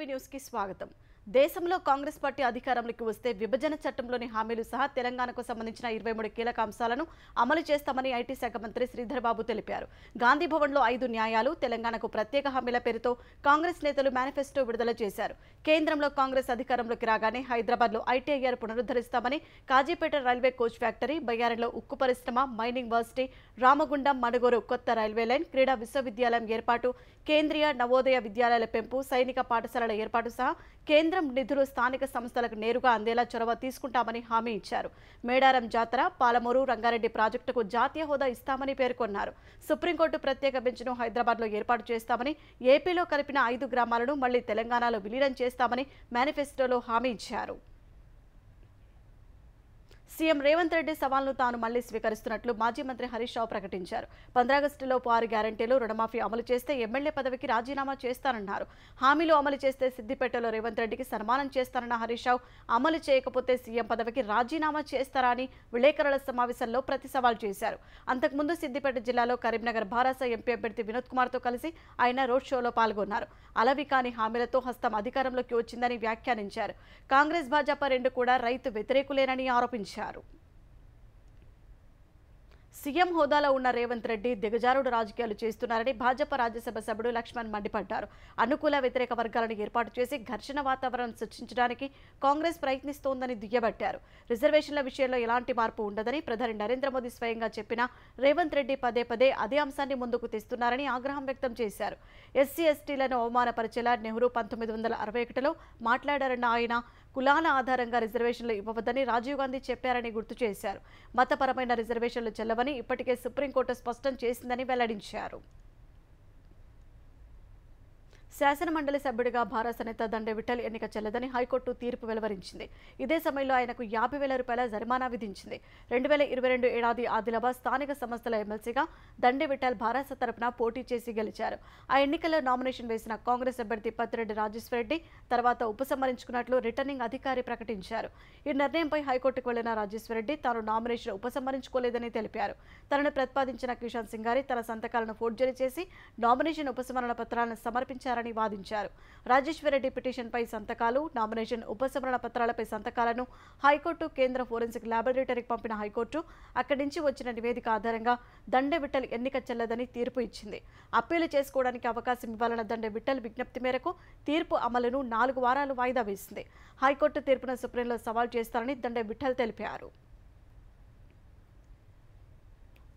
news की स्वागत దేశంలో కాంగ్రెస్ పార్టీ అధికారంలోకి వస్తే విభజన చట్టంలోని హామీలు సహా తెలంగాణకు సంబంధించిన ఇరవై మూడు కీలక అంశాలను అమలు చేస్తామని ఐటీ శాఖ మంత్రి శ్రీధర్ బాబు తెలిపారు గాంధీ లో ఐదు న్యాయాలు తెలంగాణకు ప్రత్యేక హామీల పేరుతో కాంగ్రెస్ నేతలు మేనిఫెస్టో విడుదల చేశారు కేంద్రంలో కాంగ్రెస్ అధికారంలోకి రాగానే హైదరాబాద్లో ఐటీఐఆర్ పునరుద్ధరిస్తామని కాజీపేట రైల్వే కోచ్ ఫ్యాక్టరీ బయ్యారంలో ఉక్కు పరిశ్రమ మైనింగ్ వర్సిటీ రామగుండం మణుగూరు కొత్త రైల్వే లైన్ క్రీడా విశ్వవిద్యాలయం ఏర్పాటు కేంద్రీయ నవోదయ విద్యాలయాల పెంపు సైనిక పాఠశాలల ఏర్పాటు సహా కేంద్ర కేంద్రం నిధులు స్థానిక సంస్థలకు నేరుగా అందేలా చొరవ తీసుకుంటామని హామీ ఇచ్చారు మేడారం జాతర పాలమూరు రంగారెడ్డి ప్రాజెక్టుకు జాతీయ హోదా ఇస్తామని పేర్కొన్నారు సుప్రీంకోర్టు ప్రత్యేక బెంచ్ను హైదరాబాద్లో ఏర్పాటు చేస్తామని ఏపీలో కలిపిన ఐదు గ్రామాలను మళ్లీ తెలంగాణలో విలీనం చేస్తామని మేనిఫెస్టోలో హామీ ఇచ్చారు సీఎం రేవంత్ రెడ్డి సవాల్ను తాను మళ్లీ స్వీకరిస్తున్నట్లు మాజీ మంత్రి హరీష్ రావు ప్రకటించారు పంద్రాగస్టులోపు ఆరు గ్యారంటీలు రుణమాఫీ అమలు చేస్తే ఎమ్మెల్యే పదవికి రాజీనామా చేస్తానన్నారు హామీలు అమలు చేస్తే సిద్దిపేటలో రేవంత్ రెడ్డికి సన్మానం చేస్తారన్న హరీష్ రావు అమలు చేయకపోతే సీఎం పదవికి రాజీనామా చేస్తారని విలేకరుల సమావేశంలో ప్రతి సవాల్ చేశారు అంతకుముందు సిద్దిపేట జిల్లాలో కరీంనగర్ భారాస ఎంపీ అభ్యర్థి వినోద్ కుమార్తో కలిసి ఆయన రోడ్ షోలో పాల్గొన్నారు అలవి కాని హామీలతో హస్తం అధికారంలోకి వచ్చిందని వ్యాఖ్యానించారు కాంగ్రెస్ భాజపా రెండు కూడా రైతు వ్యతిరేకులేనని ఆరోపించారు విమర్శించారు సీఎం హోదాలో ఉన్న రేవంత్ రెడ్డి దిగజారుడు రాజకీయాలు చేస్తున్నారని భాజపా రాజ్యసభ సభ్యుడు లక్ష్మణ్ మండిపడ్డారు అనుకూల వ్యతిరేక వర్గాలను ఏర్పాటు చేసి ఘర్షణ వాతావరణం సృష్టించడానికి కాంగ్రెస్ ప్రయత్నిస్తోందని దుయ్యబట్టారు రిజర్వేషన్ల విషయంలో ఎలాంటి మార్పు ఉండదని ప్రధాని నరేంద్ర మోదీ స్వయంగా చెప్పినా రేవంత్ రెడ్డి పదే పదే అదే అంశాన్ని ముందుకు తెస్తున్నారని ఆగ్రహం వ్యక్తం చేశారు ఎస్సీ ఎస్టీలను అవమానపరిచేలా నెహ్రూ పంతొమ్మిది వందల అరవై ఒకటిలో మాట్లాడారన్న ఆయన కులాల ఆధారంగా రిజర్వేషన్లు ఇవ్వవద్దని రాజీవ్ గాంధీ చెప్పారని గుర్తు చేశారు మతపరమైన రిజర్వేషన్లు చెల్లవని ఇప్పటికే సుప్రీంకోర్టు స్పష్టం చేసిందని వెల్లడించారు శాసనమండలి సభ్యుడిగా భారత నేత దండే విఠల్ ఎన్నిక చెల్లదని హైకోర్టు తీర్పు వెలువరించింది ఇదే సమయంలో ఆయనకు యాభై వేల రూపాయల జరిమానా విధించింది రెండు వేల ఇరవై రెండు ఏడాది ఆదిలాబాద్ స్థానిక సంస్థల ఎమ్మెల్సీగా దండే విఠల్ భారత తరపున పోటీ చేసి గెలిచారు ఆ ఎన్నికల్లో నామినేషన్ వేసిన కాంగ్రెస్ అభ్యర్థి పత్తిరెడ్డి రాజేశ్వరరెడ్డి తర్వాత ఉపసంహరించుకున్నట్లు రిటర్నింగ్ అధికారి ప్రకటించారు ఈ నిర్ణయంపై హైకోర్టుకు వెళ్లిన రాజేశ్వరరెడ్డి తాను నామినేషన్ ఉపసంహరించుకోలేదని తెలిపారు తనను ప్రతిపాదించిన కిషన్ సింగారి తన సంతకాలను ఫోర్జరీ చేసి నామినేషన్ ఉపసంహరణ పత్రాలను సమర్పించారని చేశారని వాదించారు రాజేశ్వరరెడ్డి పిటిషన్పై సంతకాలు నామినేషన్ ఉపసంహరణ పత్రాలపై సంతకాలను హైకోర్టు కేంద్ర ఫోరెన్సిక్ ల్యాబొరేటరీకి పంపిన హైకోర్టు అక్కడి నుంచి వచ్చిన నివేదిక ఆధారంగా దండె విట్టలు ఎన్నిక చెల్లదని తీర్పు ఇచ్చింది అప్పీలు చేసుకోవడానికి అవకాశం ఇవ్వాలన్న దండె విట్టల్ విజ్ఞప్తి మేరకు తీర్పు అమలును నాలుగు వారాలు వాయిదా వేసింది హైకోర్టు తీర్పును సుప్రీంలో సవాల్ చేస్తారని దండె విఠల్ తెలిపారు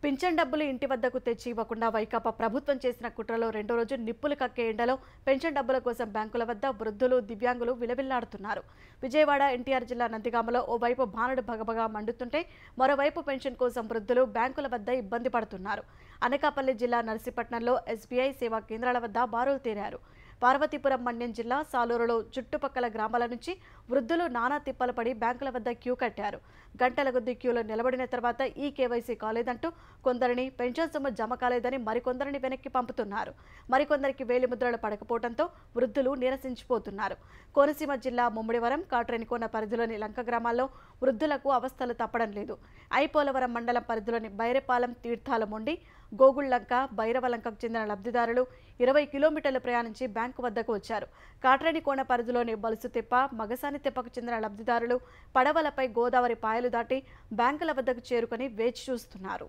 పింఛన్ డబ్బులు ఇంటి వద్దకు తెచ్చి ఇవ్వకుండా వైకాపా ప్రభుత్వం చేసిన కుట్రలో రెండో రోజు నిప్పులు కక్కే ఎండలో పెన్షన్ డబ్బుల కోసం బ్యాంకుల వద్ద వృద్ధులు దివ్యాంగులు విలవిల్లాడుతున్నారు విజయవాడ ఎన్టీఆర్ జిల్లా నందిగామలో ఓవైపు బాణుడు భగభగా మండుతుంటే మరోవైపు పెన్షన్ కోసం వృద్ధులు బ్యాంకుల వద్ద ఇబ్బంది పడుతున్నారు అనకాపల్లి జిల్లా నర్సీపట్నంలో ఎస్బీఐ సేవా కేంద్రాల వద్ద బారులు తీరారు పార్వతీపురం మండ్యం జిల్లా సాలూరులో చుట్టుపక్కల గ్రామాల నుంచి వృద్ధులు నానా తిప్పలు పడి బ్యాంకుల వద్ద క్యూ కట్టారు గంటల కొద్ది క్యూలో నిలబడిన తర్వాత ఈ కేవైసీ కాలేదంటూ కొందరిని పెన్షన్ సొమ్ము జమ కాలేదని మరికొందరిని వెనక్కి పంపుతున్నారు మరికొందరికి వేలి ముద్రలు పడకపోవడంతో వృద్ధులు నిరసించిపోతున్నారు కోనసీమ జిల్లా ముమ్మిడివరం కాట్రేనికోన పరిధిలోని లంక గ్రామాల్లో వృద్ధులకు అవస్థలు తప్పడం లేదు ఐపోలవరం మండలం పరిధిలోని బైరపాలెం తీర్థాల మొండి గోగుళ్లంక బైరవలంకకు చెందిన లబ్ధిదారులు ఇరవై కిలోమీటర్లు ప్రయాణించి బ్యాంకు వద్దకు వచ్చారు కాట్రేనికోన పరిధిలోని బలుసుతిప్ప మగసాని పింఛాని తెప్పకు చెందిన లబ్ధిదారులు పడవలపై గోదావరి పాయలు దాటి బ్యాంకుల వద్దకు చేరుకొని వేచి చూస్తున్నారు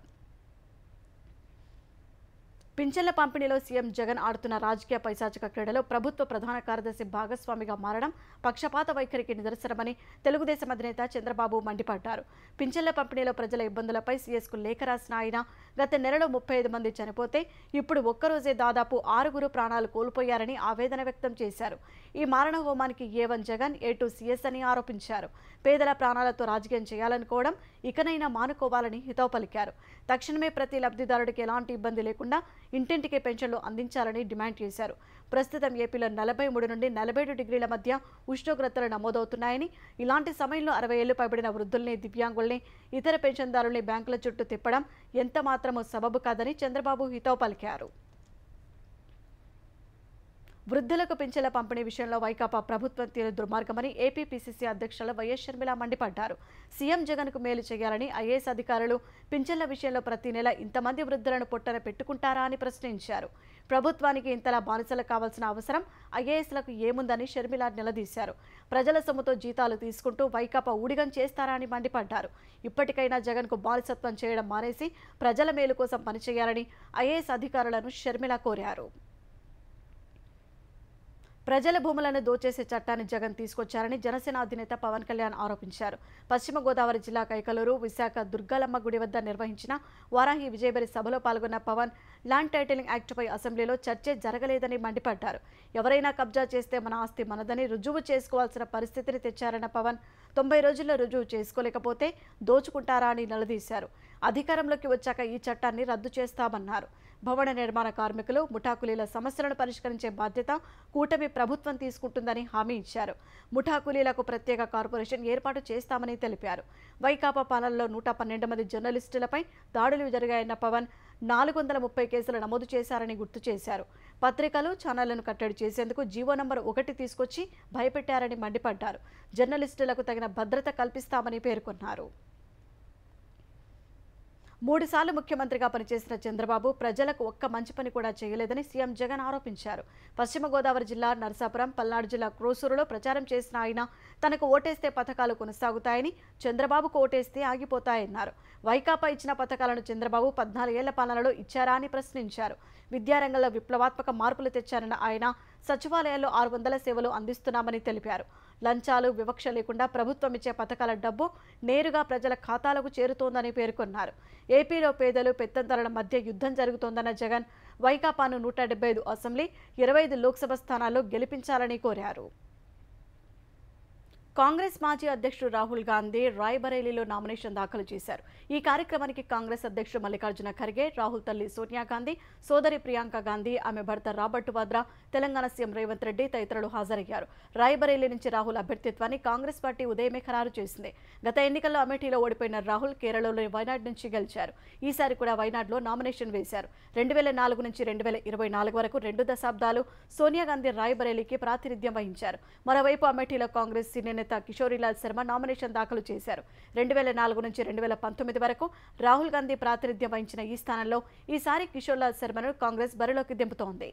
పింఛన్ల పంపిణీలో సీఎం జగన్ ఆడుతున్న రాజకీయ పైశాచిక క్రీడలో ప్రభుత్వ ప్రధాన కార్యదర్శి భాగస్వామిగా మారడం పక్షపాత వైఖరికి నిదర్శనమని తెలుగుదేశం అధినేత చంద్రబాబు మండిపడ్డారు పింఛన్ల పంపిణీలో ప్రజల ఇబ్బందులపై సీఎస్కు లేఖ రాసిన ఆయన గత నెలలో ముప్పై ఐదు మంది చనిపోతే ఇప్పుడు ఒక్కరోజే దాదాపు ఆరుగురు ప్రాణాలు కోల్పోయారని ఆవేదన వ్యక్తం చేశారు ఈ మారణ హోమానికి A one Jagan A two CS అని ఆరోపించారు పేదల ప్రాణాలతో రాజకీయం చేయాలనుకోవడం ఇకనైనా మానుకోవాలని హితవు పలికారు తక్షణమే ప్రతి లబ్ధిదారుడికి ఎలాంటి ఇబ్బంది లేకుండా ఇంటింటికే పెన్షన్లు అందించాలని డిమాండ్ చేశారు ప్రస్తుతం ఏపీలో నలభై మూడు నుండి నలభై ఏడు డిగ్రీల మధ్య ఉష్ణోగ్రతలు నమోదవుతున్నాయని ఇలాంటి సమయంలో అరవై ఏళ్లు పైబడిన వృద్ధుల్ని దివ్యాంగుల్ని ఇతర పెన్షన్దారుల్ని బ్యాంకుల చుట్టూ తిప్పడం ఎంతమాత్రమూ సబబు కాదని చంద్రబాబు హితవు పలికారు వృద్ధులకు పింఛన్ల పంపిణీ విషయంలో వైకాపా ప్రభుత్వం తీరు దుర్మార్గమని ఏపీపీసీసీ అధ్యక్షుల వైఎస్ షర్మిల మండిపడ్డారు సీఎం జగన్కు మేలు చేయాలని ఐఏఎస్ అధికారులు పింఛన్ల విషయంలో ప్రతి నెల ఇంతమంది వృద్ధులను పొట్టన పెట్టుకుంటారా అని ప్రశ్నించారు ప్రభుత్వానికి ఇంతలా బానిసలు కావాల్సిన అవసరం ఐఏఎస్లకు ఏముందని షర్మిల నిలదీశారు ప్రజల సొమ్ముతో జీతాలు తీసుకుంటూ వైకాపా ఊడిగం చేస్తారా అని మండిపడ్డారు ఇప్పటికైనా జగన్కు బానిసత్వం చేయడం మానేసి ప్రజల మేలు కోసం పనిచేయాలని ఐఏఎస్ అధికారులను షర్మిల కోరారు ప్రజల భూములను దోచేసే చట్టాన్ని జగన్ తీసుకొచ్చారని జనసేన అధినేత పవన్ కళ్యాణ్ ఆరోపించారు పశ్చిమ గోదావరి జిల్లా కైకలూరు విశాఖ దుర్గాలమ్మ గుడి వద్ద నిర్వహించిన వారాహి విజయబరి సభలో పాల్గొన్న పవన్ ల్యాండ్ టైటిలింగ్ యాక్ట్పై అసెంబ్లీలో చర్చే జరగలేదని మండిపడ్డారు ఎవరైనా కబ్జా చేస్తే మన ఆస్తి మనదని రుజువు చేసుకోవాల్సిన పరిస్థితిని తెచ్చారన్న పవన్ తొంభై రోజుల్లో రుజువు చేసుకోలేకపోతే దోచుకుంటారా అని నిలదీశారు అధికారంలోకి వచ్చాక ఈ చట్టాన్ని రద్దు చేస్తామన్నారు భవన నిర్మాణ కార్మికులు ముఠాకులీల సమస్యలను పరిష్కరించే బాధ్యత కూటమి ప్రభుత్వం తీసుకుంటుందని హామీ ఇచ్చారు ముఠాకులీలకు ప్రత్యేక కార్పొరేషన్ ఏర్పాటు చేస్తామని తెలిపారు వైకాపా పాలనలో నూట పన్నెండు మంది జర్నలిస్టులపై దాడులు జరిగాయన్న పవన్ నాలుగు వందల ముప్పై కేసులు నమోదు చేశారని గుర్తు చేశారు పత్రికలు ఛానళ్లను కట్టడి చేసేందుకు జీవో నంబర్ ఒకటి తీసుకొచ్చి భయపెట్టారని మండిపడ్డారు జర్నలిస్టులకు తగిన భద్రత కల్పిస్తామని పేర్కొన్నారు మూడుసార్లు ముఖ్యమంత్రిగా పనిచేసిన చంద్రబాబు ప్రజలకు ఒక్క మంచి పని కూడా చేయలేదని సీఎం జగన్ ఆరోపించారు పశ్చిమ గోదావరి జిల్లా నరసాపురం పల్నాడు జిల్లా క్రోసూరులో ప్రచారం చేసిన ఆయన తనకు ఓటేస్తే పథకాలు కొనసాగుతాయని చంద్రబాబుకు ఓటేస్తే ఆగిపోతాయన్నారు వైకాపా ఇచ్చిన పథకాలను చంద్రబాబు పద్నాలుగేళ్ల పాలనలో ఇచ్చారా అని ప్రశ్నించారు విద్యారంగంలో విప్లవాత్మక మార్పులు తెచ్చారన్న ఆయన సచివాలయాల్లో ఆరు వందల సేవలు అందిస్తున్నామని తెలిపారు లంచాలు వివక్ష లేకుండా ప్రభుత్వం ఇచ్చే పథకాల డబ్బు నేరుగా ప్రజల ఖాతాలకు చేరుతోందని పేర్కొన్నారు ఏపీలో పేదలు పెత్తంతల మధ్య యుద్ధం జరుగుతోందన్న జగన్ వైకాపాను నూట ఐదు అసెంబ్లీ ఇరవై ఐదు లోక్సభ స్థానాల్లో గెలిపించాలని కోరారు కాంగ్రెస్ మాజీ అధ్యక్షుడు రాహుల్ గాంధీ రాయ్బరేలీలో నామినేషన్ దాఖలు చేశారు ఈ కార్యక్రమానికి కాంగ్రెస్ అధ్యక్షుడు మల్లికార్జున ఖర్గే రాహుల్ తల్లి సోనియా గాంధీ సోదరి ప్రియాంక గాంధీ ఆమె భర్త రాబర్ట్ వాద్రా తెలంగాణ సీఎం రేవంత్ రెడ్డి తదితరులు హాజరయ్యారు రాయ్బరేలీ నుంచి రాహుల్ అభ్యర్థిత్వాన్ని కాంగ్రెస్ పార్టీ ఉదయమే ఖరారు చేసింది గత ఎన్నికల్లో అమేఠీలో ఓడిపోయిన రాహుల్ కేరళలోని వైనాడ్ నుంచి గెలిచారు ఈసారి కూడా వైనాడ్లో నామినేషన్ వేశారు రెండు వేల నాలుగు నుంచి రెండు వేల ఇరవై నాలుగు వరకు రెండు దశాబ్దాలు సోనియా గాంధీ రాయ్బరేలీకి ప్రాతినిధ్యం వహించారు మరోవైపు అమేఠీలో కాంగ్రెస్ సీనియర్ అధినేత కిషోరీలాల్ శర్మ నామినేషన్ దాఖలు చేశారు రెండు వేల నాలుగు నుంచి రెండు వేల పంతొమ్మిది వరకు రాహుల్ గాంధీ ప్రాతినిధ్యం వహించిన ఈ స్థానంలో ఈసారి కిషోర్లాల్ శర్మను కాంగ్రెస్ బరిలోకి దింపుతోంది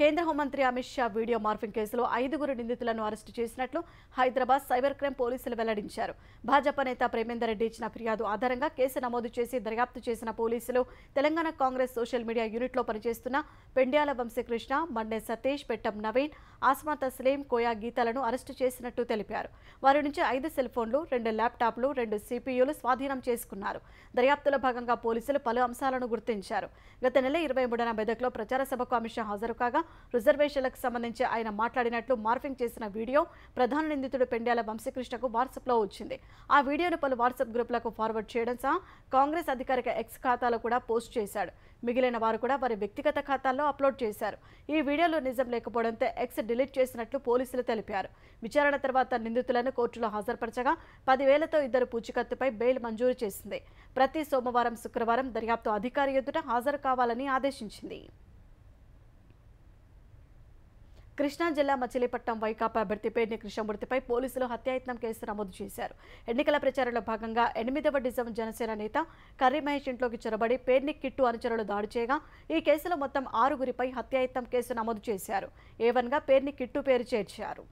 కేంద్ర హోంమంత్రి అమిత్ షా వీడియో మార్ఫింగ్ కేసులో ఐదుగురు నిందితులను అరెస్టు చేసినట్లు హైదరాబాద్ సైబర్ క్రైమ్ పోలీసులు వెల్లడించారు భాజపా నేత ప్రేమేందర్ రెడ్డి ఇచ్చిన ఫిర్యాదు ఆధారంగా కేసు నమోదు చేసి దర్యాప్తు చేసిన పోలీసులు తెలంగాణ కాంగ్రెస్ సోషల్ మీడియా యూనిట్లో పనిచేస్తున్న పెండ్యాల వంశీకృష్ణ మండే సతీష్ పెట్టం నవీన్ ఆస్మాత తస్లీం కోయా గీతాలను అరెస్టు చేసినట్టు తెలిపారు వారి నుంచి ఐదు సెల్ ఫోన్లు రెండు ల్యాప్టాప్లు రెండు సిపియూలు స్వాధీనం చేసుకున్నారు దర్యాప్తులో భాగంగా పోలీసులు పలు అంశాలను గుర్తించారు గత నెల ఇరవై మూడున మెదక్లో ప్రచార సభకు అమిత్ షా హాజరు కాగా రిజర్వేషన్లకు సంబంధించి ఆయన మాట్లాడినట్లు మార్ఫింగ్ చేసిన వీడియో ప్రధాన నిందితుడు పెండ్యాల వంశకృష్ణకు వాట్సాప్లో వచ్చింది ఆ వీడియోను పలు వాట్సాప్ గ్రూప్లకు ఫార్వర్డ్ చేయడం సహా కాంగ్రెస్ అధికారిక ఎక్స్ ఖాతాలో కూడా పోస్ట్ చేశాడు మిగిలిన వారు కూడా వారి వ్యక్తిగత ఖాతాల్లో అప్లోడ్ చేశారు ఈ వీడియోలో నిజం లేకపోవడంతో ఎక్స్ డిలీట్ చేసినట్లు పోలీసులు తెలిపారు విచారణ తర్వాత నిందితులను కోర్టులో హాజరుపరచగా పదివేలతో ఇద్దరు పూచికత్తుపై బెయిల్ మంజూరు చేసింది ప్రతి సోమవారం శుక్రవారం దర్యాప్తు అధికారి ఎదుట హాజరు కావాలని ఆదేశించింది కృష్ణా జిల్లా మచిలీపట్నం వైకాపా అభ్యర్థి పేర్ని కృష్ణమూర్తిపై పోలీసులు హత్యాయత్నం కేసు నమోదు చేశారు ఎన్నికల ప్రచారంలో భాగంగా ఎనిమిదవ డిసెంబర్ జనసేన నేత కర్రీ మహేష్ ఇంట్లోకి చొరబడి పేర్ని కిట్టు అనుచరులు దాడి చేయగా ఈ కేసులో మొత్తం ఆరుగురిపై హత్యాయత్నం కేసు నమోదు చేశారు ఏవన్గా పేర్ని కిట్టు పేరు చేర్చారు